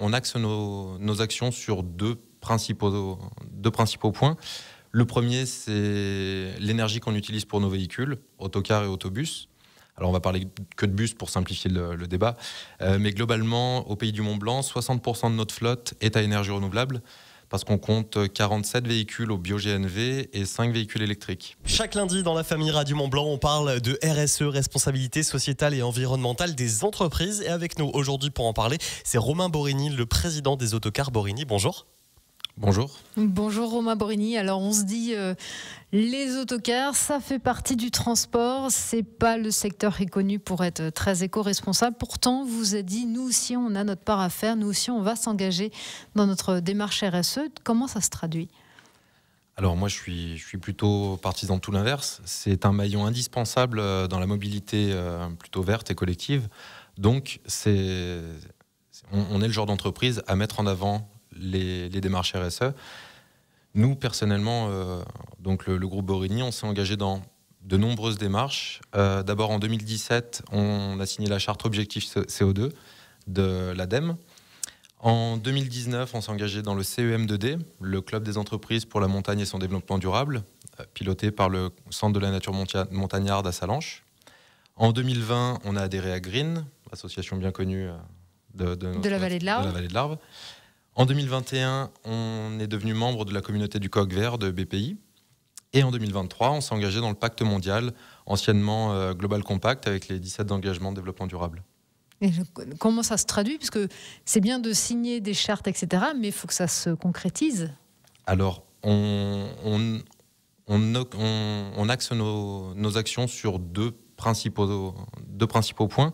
on axe nos, actions sur deux principaux, deux principaux points. Le premier, c'est l'énergie qu'on utilise pour nos véhicules, autocars et autobus. Alors on va parler que de bus pour simplifier le, débat, euh, mais globalement, au pays du Mont Blanc, 60% de notre flotte est à énergie renouvelable parce qu'on compte 47 véhicules au bio-GNV et 5 véhicules électriques. Chaque lundi, dans la famille Radio Mont-Blanc, on parle de RSE, responsabilité sociétale et environnementale des entreprises. Et avec nous aujourd'hui pour en parler, c'est Romain Borini, le président des autocars Borini. Bonjour. Bonjour. Bonjour Romain Borini. Alors on se dit euh, les autocars, ça fait partie du transport. C'est pas le secteur reconnu pour être très éco-responsable. Pourtant, vous avez dit nous aussi on a notre part à faire, nous aussi on va s'engager dans notre démarche RSE. Comment ça se traduit alors moi je suis, je suis plutôt partisan de tout l'inverse. C'est un maillon indispensable euh, dans la mobilité euh, plutôt verte et collective. Donc c'est, on est le genre d'entreprise à mettre en avant les, démarches RSE. Nous, personnellement, euh, donc le, groupe Borini, on s'est engagé dans de nombreuses démarches. Euh, d'abord, en 2017, on a signé la charte Objectif CO2 de l'ADEME. En 2019, on s'est engagé dans le CEM2D, le Club des entreprises pour la montagne et son développement durable, euh, piloté par le Centre de la nature montagnarde à Salanches. En 2020, on a adhéré à Green, association bien connue de, la, vallée de, de la vallée de l'Arve. En 2021, on est devenu membre de la communauté du coq vert de BPI. Et en 2023, on s'est engagé dans le pacte mondial, anciennement euh, Global Compact, avec les 17 engagements de développement durable. comment ça se traduit Parce que c'est bien de signer des chartes, etc., mais il faut que ça se concrétise. Alors, on, on, axe nos, actions sur deux principaux, deux principaux points.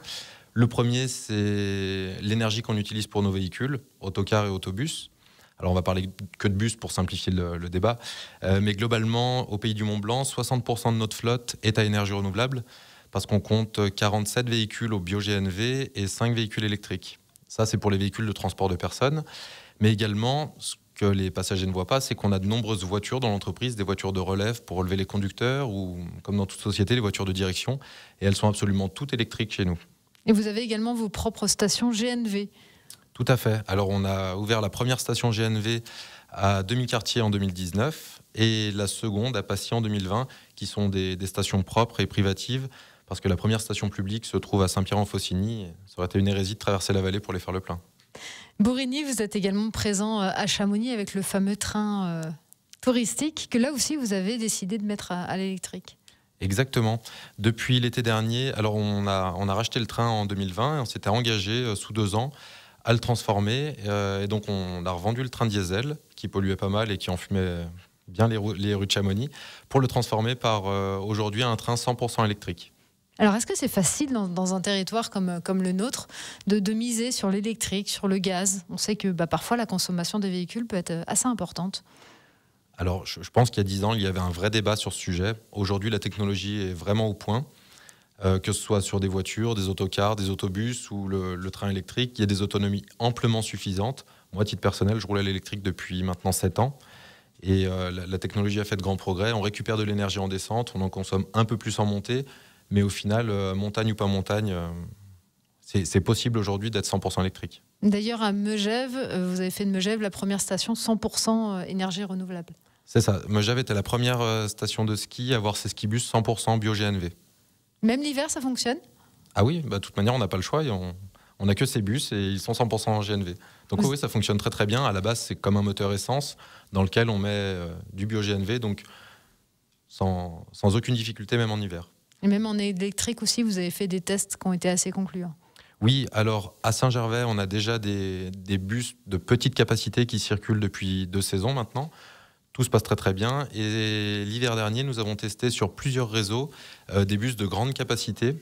Le premier, c'est l'énergie qu'on utilise pour nos véhicules, autocars et autobus. Alors on va parler que de bus pour simplifier le, débat, euh, mais globalement, au pays du Mont Blanc, 60% de notre flotte est à énergie renouvelable, parce qu'on compte 47 véhicules au bio-GNV et 5 véhicules électriques. Ça, c'est pour les véhicules de transport de personnes, mais également, ce que les passagers ne voient pas, c'est qu'on a de nombreuses voitures dans l'entreprise, des voitures de relève pour relever les conducteurs, ou comme dans toute société, les voitures de direction, et elles sont absolument toutes électriques chez nous. Et vous avez également vos propres stations GNV. Tout à fait. Alors on a ouvert la première station GNV à demi-quartier en 2019 et la seconde à Passy en 2020, qui sont des, stations propres et privatives, parce que la première station publique se trouve à Saint-Pierre-en-Faucigny. Ça aurait été une hérésie de traverser la vallée pour les faire le plein. Bourigny, vous êtes également présent euh, à Chamonix avec le fameux train euh, touristique que là aussi vous avez décidé de mettre à l'électrique. Exactement. Depuis l'été dernier, alors on a, racheté le train en 2020 et on s'était engagé euh, sous deux ans à le transformer. Euh, et donc on a revendu le train diesel qui polluait pas mal et qui enfumait bien les, rues de Chamonix pour le transformer par euh, aujourd'hui un train 100% électrique. Alors, est-ce que c'est facile dans, un territoire comme, le nôtre de, de miser sur l'électrique, sur le gaz On sait que bah, parfois la consommation des véhicules peut être assez importante. Alors, je, pense qu'il y a dix ans, il y avait un vrai débat sur ce sujet. Aujourd'hui, la technologie est vraiment au point. Euh, que ce soit sur des voitures, des autocars, des autobus ou le, train électrique, il y a des autonomies amplement suffisantes. Moi, titre personnel, je roule à l'électrique depuis maintenant 7 ans. Et euh, la, technologie a fait de grands progrès. On récupère de l'énergie en descente, on en consomme un peu plus en montée. Mais au final, euh, montagne ou pas montagne, c'est possible aujourd'hui d'être 100% électrique. D'ailleurs, à Megève, euh, vous avez fait de Megève la première station 100% euh, énergie renouvelable. C'est ça. Megève était la première euh, station de ski à avoir ses skibus 100% bio-GNV. Même l'hiver, ça fonctionne Ah oui, bah, de toute manière, on n'a pas le choix. on, n'a que ces bus et ils sont 100% en GNV. Donc oui, ça fonctionne très très bien. À la base, c'est comme un moteur essence dans lequel on met du bio-GNV, donc sans, sans, aucune difficulté, même en hiver. Et même en électrique aussi, vous avez fait des tests qui ont été assez concluants. Oui, alors à Saint-Gervais, on a déjà des, bus de petite capacité qui circulent depuis deux saisons maintenant. Tout se passe très très bien. Et l'hiver dernier, nous avons testé sur plusieurs réseaux euh, des bus de grande capacité,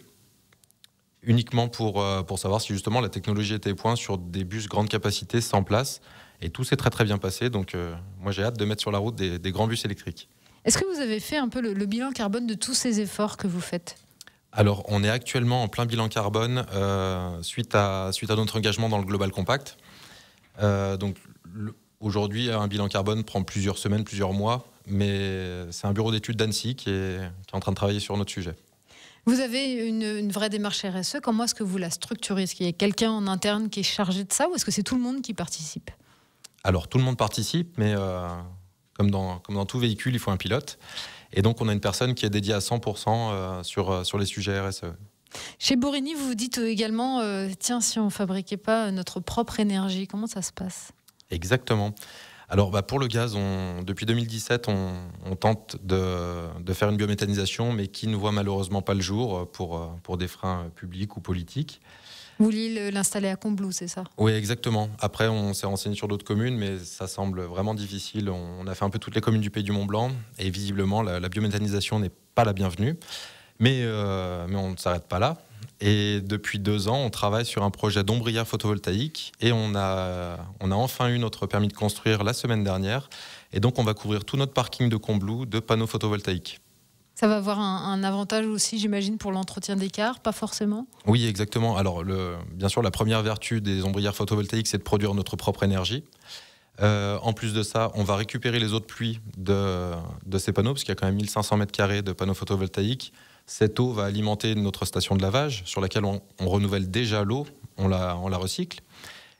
uniquement pour, euh, savoir si justement la technologie était point sur des bus grande capacité sans place. Et tout s'est très très bien passé. Donc euh, moi j'ai hâte de mettre sur la route des, grands bus électriques. Est-ce que vous avez fait un peu le bilan carbone de tous ces efforts que vous faites alors, on est actuellement en plein bilan carbone euh, suite, à, notre engagement dans le Global Compact. Euh, donc, aujourd'hui, un bilan carbone prend plusieurs semaines, plusieurs mois, mais c'est un bureau d'études d'Annecy qui est, en train de travailler sur notre sujet. Vous avez une, vraie démarche RSE. Comment est-ce que vous la structurez Est-ce qu'il y a quelqu'un en interne qui est chargé de ça ou est-ce que c'est tout le monde qui participe Alors tout le monde participe, mais euh, comme, dans, comme dans tout véhicule, il faut un pilote. Et donc, on a une personne qui est dédiée à 100% euh, sur, euh, sur les sujets RSE. Chez Borini, vous vous dites euh, également, tiens, si on ne fabriquait pas notre propre énergie, comment ça se passe Exactement. Alors bah, pour le gaz, depuis 2017, on, on tente de, de, faire une biométhanisation, mais qui ne voit malheureusement pas le jour pour, pour des freins publics ou politiques. Vous vouliez l'installer à Combloux, c'est ça Oui, exactement. Après, on s'est renseigné sur d'autres communes, mais ça semble vraiment difficile. On a fait un peu toutes les communes du pays du Mont-Blanc, et visiblement, la, biométhanisation n'est pas la bienvenue. Mais, euh, mais on ne s'arrête pas là. Et depuis deux ans, on travaille sur un projet d'ombrière photovoltaïque, et on a, on a enfin eu notre permis de construire la semaine dernière. Et donc, on va couvrir tout notre parking de Combloux de panneaux photovoltaïques. Ça va avoir un, avantage aussi, j'imagine, pour l'entretien des cars, pas forcément Oui, exactement. Alors, bien sûr, la première vertu des ombrières photovoltaïques, c'est de produire notre propre énergie. Euh, en plus de ça, on va récupérer les eaux de pluie de, ces panneaux, parce qu'il y a quand même 1500 m carrés de panneaux photovoltaïques. Cette eau va alimenter notre station de lavage, sur laquelle on, renouvelle déjà l'eau, on la recycle.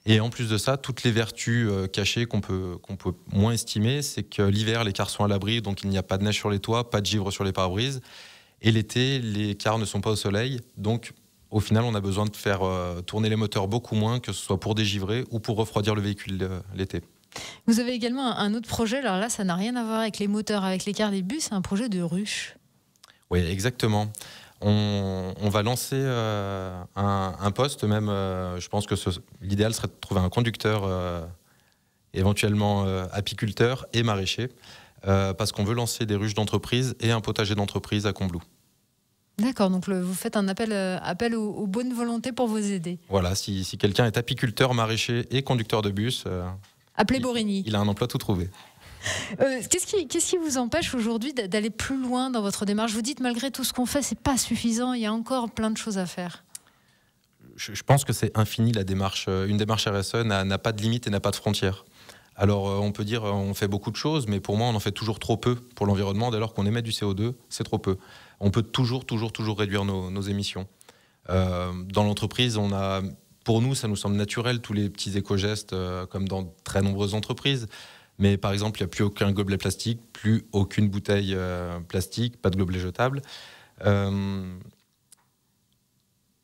Et en plus de ça, toutes les vertus euh, cachées qu'on peut, qu'on peut moins estimer, c'est que l'hiver, les cars sont à l'abri, donc il n'y a pas de neige sur les toits, pas de givre sur les pare-brises. Et l'été, les cars ne sont pas au soleil. Donc, au final, on a besoin de faire euh, tourner les moteurs beaucoup moins, que ce soit pour dégivrer ou pour refroidir le véhicule euh, l'été. Vous avez également un autre projet, alors là, ça n'a rien à voir avec les moteurs, avec les cars des bus, c'est un projet de ruche. Oui, exactement on, va lancer euh, un, poste, même, euh, je pense que l'idéal serait de trouver un conducteur, euh, éventuellement apiculteur et maraîcher, parce qu'on veut lancer des ruches d'entreprise et un potager d'entreprise à Combloux. D'accord, donc vous faites un appel, appel aux, bonnes volontés pour vous aider. Voilà, si, quelqu'un est apiculteur, maraîcher et conducteur de bus, appelez Il a un emploi tout trouvé. Euh, qu'est-ce, qui, vous empêche aujourd'hui d'aller plus loin dans votre démarche Vous dites malgré tout ce qu'on fait, c'est pas suffisant, il y a encore plein de choses à faire. Je, pense que c'est infini la démarche. Euh, une démarche RSE n'a pas de limite et n'a pas de frontières. Alors euh, on peut dire on fait beaucoup de choses, mais pour moi on en fait toujours trop peu pour l'environnement. Dès lors qu'on émet du CO2, c'est trop peu. On peut toujours, toujours, toujours réduire nos, émissions. dans l'entreprise, on a, pour nous, ça nous semble naturel tous les petits éco-gestes, comme dans très nombreuses entreprises. Mais par exemple, il n'y a plus aucun gobelet plastique, plus aucune bouteille euh, plastique, pas de gobelet jetable. Euh,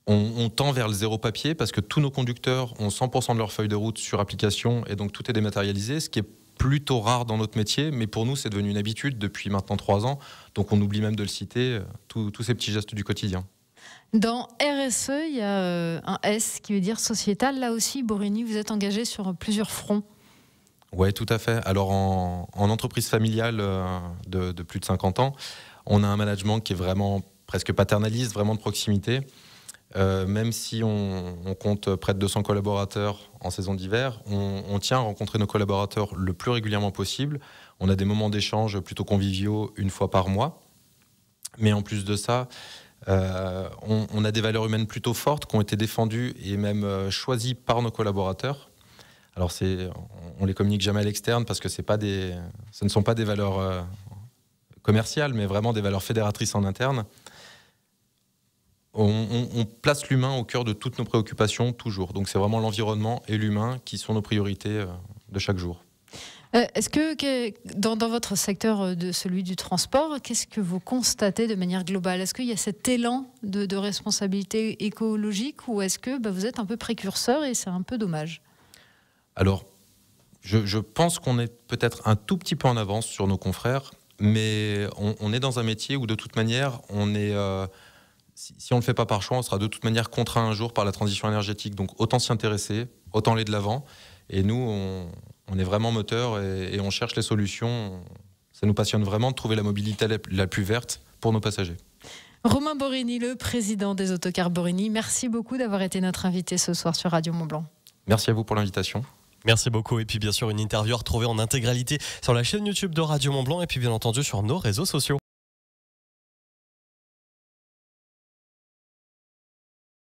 on, on, tend vers le zéro papier parce que tous nos conducteurs ont 100% de leur feuille de route sur application et donc tout est dématérialisé, ce qui est plutôt rare dans notre métier, mais pour nous c'est devenu une habitude depuis maintenant trois ans, donc on oublie même de le citer, euh, tous ces petits gestes du quotidien. Dans RSE, il y a un S qui veut dire sociétal. Là aussi, Borini, vous êtes engagé sur plusieurs fronts. Oui, tout à fait. Alors en, entreprise familiale euh, de, plus de 50 ans, on a un management qui est vraiment presque paternaliste, vraiment de proximité. Euh, même si on, compte près de 200 collaborateurs en saison d'hiver, on, tient à rencontrer nos collaborateurs le plus régulièrement possible. On a des moments d'échange plutôt conviviaux une fois par mois. Mais en plus de ça, euh, on, on, a des valeurs humaines plutôt fortes qui ont été défendues et même choisies par nos collaborateurs. Alors, c'est, on les communique jamais à l'externe parce que ce ne sont pas des valeurs euh, commerciales, mais vraiment des valeurs fédératrices en interne. On, place l'humain au cœur de toutes nos préoccupations, toujours. Donc, c'est vraiment l'environnement et l'humain qui sont nos priorités euh, de chaque jour. Euh, est-ce que, dans, votre secteur de celui du transport, qu'est-ce que vous constatez de manière globale Est-ce qu'il y a cet élan de, responsabilité écologique ou est-ce que bah, vous êtes un peu précurseur et c'est un peu dommage alors, je, pense qu'on est peut-être un tout petit peu en avance sur nos confrères, mais on, est dans un métier où de toute manière, euh, si, on ne le fait pas par choix, on sera de toute manière contraint un jour par la transition énergétique. Donc autant s'y intéresser, autant aller de l'avant. Et nous, on, est vraiment moteur et, on cherche les solutions. Ça nous passionne vraiment de trouver la mobilité la, plus verte pour nos passagers. Romain Borini, le président des autocars Borini, merci beaucoup d'avoir été notre invité ce soir sur Radio mont Merci à vous pour l'invitation. Merci beaucoup. Et puis bien sûr, une interview à en intégralité sur la chaîne YouTube de Radio Mont Blanc et puis bien entendu sur nos réseaux sociaux.